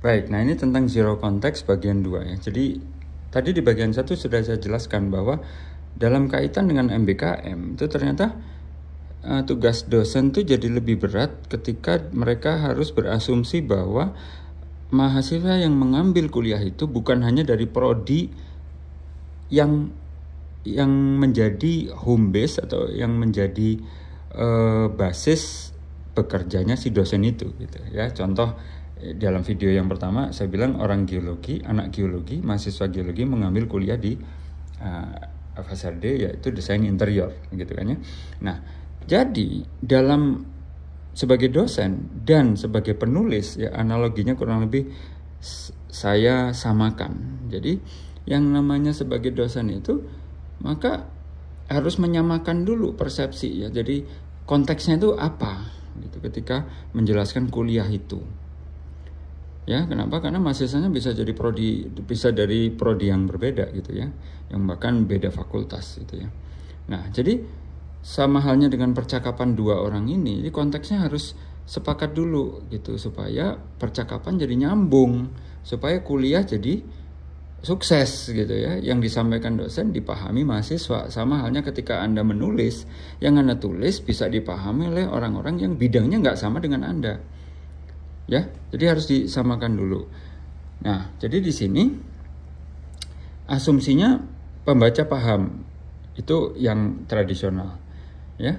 Baik, nah ini tentang zero konteks bagian 2 ya. Jadi tadi di bagian satu sudah saya jelaskan bahwa dalam kaitan dengan MBKM itu ternyata uh, tugas dosen itu jadi lebih berat ketika mereka harus berasumsi bahwa mahasiswa yang mengambil kuliah itu bukan hanya dari prodi yang yang menjadi home base atau yang menjadi uh, basis bekerjanya si dosen itu gitu ya. Contoh dalam video yang pertama saya bilang orang geologi, anak geologi, mahasiswa geologi mengambil kuliah di uh, eh, FSRD yaitu desain interior gitu kan ya. Nah, jadi dalam sebagai dosen dan sebagai penulis ya analoginya kurang lebih saya samakan. Jadi yang namanya sebagai dosen itu maka harus menyamakan dulu persepsi ya. Jadi konteksnya itu apa gitu ketika menjelaskan kuliah itu. Ya, kenapa? Karena mahasiswanya bisa jadi prodi bisa dari prodi yang berbeda gitu ya, yang bahkan beda fakultas gitu ya. Nah, jadi sama halnya dengan percakapan dua orang ini, jadi konteksnya harus sepakat dulu gitu supaya percakapan jadi nyambung, supaya kuliah jadi sukses gitu ya yang disampaikan dosen dipahami mahasiswa sama halnya ketika anda menulis yang anda tulis bisa dipahami oleh orang-orang yang bidangnya nggak sama dengan anda ya. Jadi harus disamakan dulu. Nah, jadi di sini asumsinya pembaca paham itu yang tradisional, ya.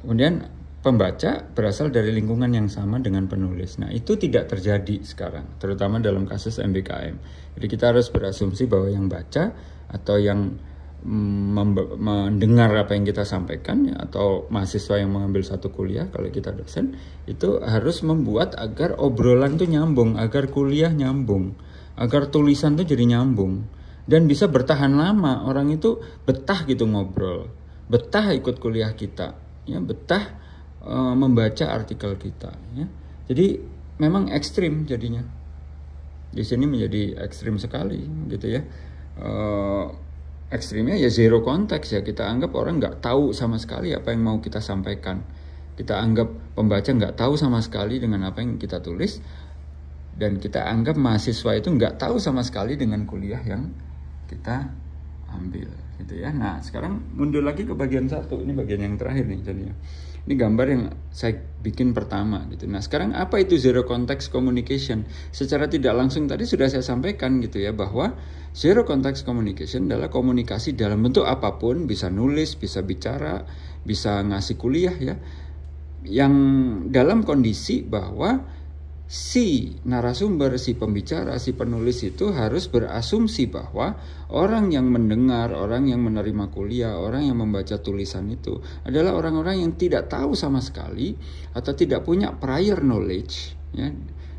Kemudian pembaca berasal dari lingkungan yang sama dengan penulis. Nah, itu tidak terjadi sekarang, terutama dalam kasus MBKM. Jadi kita harus berasumsi bahwa yang baca atau yang mendengar apa yang kita sampaikan ya, atau mahasiswa yang mengambil satu kuliah kalau kita dosen itu harus membuat agar obrolan tuh nyambung, agar kuliah nyambung, agar tulisan tuh jadi nyambung dan bisa bertahan lama orang itu betah gitu ngobrol, betah ikut kuliah kita, ya betah e, membaca artikel kita ya. Jadi memang ekstrim jadinya di sini menjadi ekstrim sekali gitu ya. E, ekstrimnya ya zero konteks ya kita anggap orang nggak tahu sama sekali apa yang mau kita sampaikan kita anggap pembaca nggak tahu sama sekali dengan apa yang kita tulis dan kita anggap mahasiswa itu nggak tahu sama sekali dengan kuliah yang kita ambil gitu ya nah sekarang mundur lagi ke bagian satu ini bagian yang terakhir nih jadinya ini gambar yang saya bikin pertama gitu. Nah sekarang apa itu zero context communication? Secara tidak langsung tadi sudah saya sampaikan gitu ya bahwa zero context communication adalah komunikasi dalam bentuk apapun, bisa nulis, bisa bicara, bisa ngasih kuliah ya, yang dalam kondisi bahwa si narasumber, si pembicara, si penulis itu harus berasumsi bahwa orang yang mendengar, orang yang menerima kuliah, orang yang membaca tulisan itu adalah orang-orang yang tidak tahu sama sekali atau tidak punya prior knowledge ya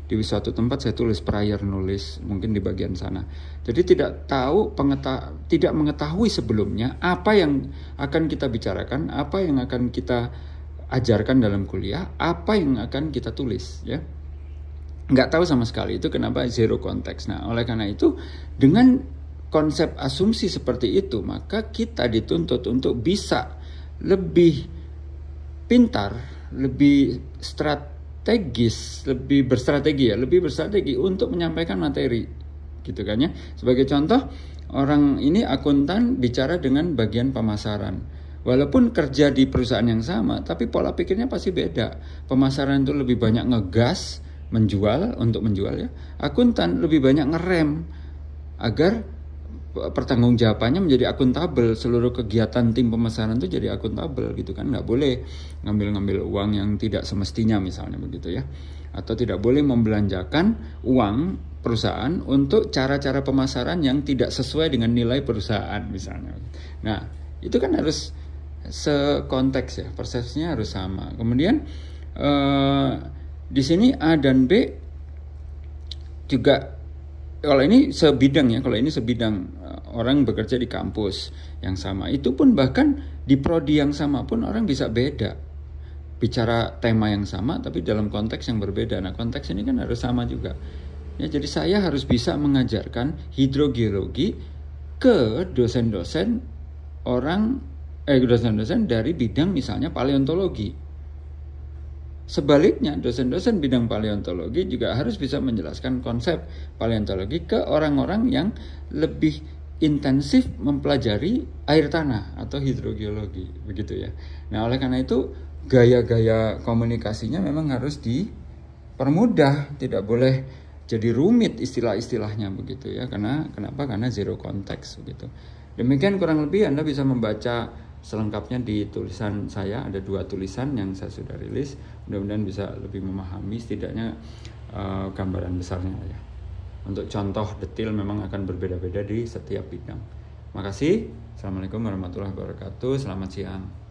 di suatu tempat saya tulis prior knowledge mungkin di bagian sana. Jadi tidak tahu pengeta tidak mengetahui sebelumnya apa yang akan kita bicarakan, apa yang akan kita ajarkan dalam kuliah, apa yang akan kita tulis ya nggak tahu sama sekali itu kenapa zero konteks. Nah, oleh karena itu dengan konsep asumsi seperti itu, maka kita dituntut untuk bisa lebih pintar, lebih strategis, lebih berstrategi ya, lebih berstrategi untuk menyampaikan materi gitu kan ya. Sebagai contoh, orang ini akuntan bicara dengan bagian pemasaran. Walaupun kerja di perusahaan yang sama, tapi pola pikirnya pasti beda. Pemasaran itu lebih banyak ngegas, menjual untuk menjual ya akuntan lebih banyak ngerem agar pertanggungjawabannya menjadi akuntabel seluruh kegiatan tim pemesanan itu jadi akuntabel gitu kan nggak boleh ngambil-ngambil uang yang tidak semestinya misalnya begitu ya atau tidak boleh membelanjakan uang perusahaan untuk cara-cara pemasaran yang tidak sesuai dengan nilai perusahaan misalnya nah itu kan harus sekonteks ya persepsinya harus sama kemudian eh, di sini A dan B juga kalau ini sebidang ya, kalau ini sebidang eh, orang bekerja di kampus yang sama. Itu pun bahkan di prodi yang sama pun orang bisa beda. Bicara tema yang sama tapi dalam konteks yang berbeda. Nah, konteks ini kan harus sama juga. Ya, jadi saya harus bisa mengajarkan hidrogeologi ke dosen-dosen orang eh dosen-dosen dari bidang misalnya paleontologi Sebaliknya, dosen-dosen bidang paleontologi juga harus bisa menjelaskan konsep paleontologi ke orang-orang yang lebih intensif mempelajari air tanah atau hidrogeologi, begitu ya. Nah, oleh karena itu gaya-gaya komunikasinya memang harus dipermudah, tidak boleh jadi rumit istilah-istilahnya begitu ya. Karena kenapa? Karena zero context begitu. Demikian kurang lebih Anda bisa membaca selengkapnya di tulisan saya ada dua tulisan yang saya sudah rilis mudah-mudahan bisa lebih memahami setidaknya uh, gambaran besarnya ya untuk contoh detail memang akan berbeda-beda di setiap bidang makasih assalamualaikum warahmatullahi wabarakatuh selamat siang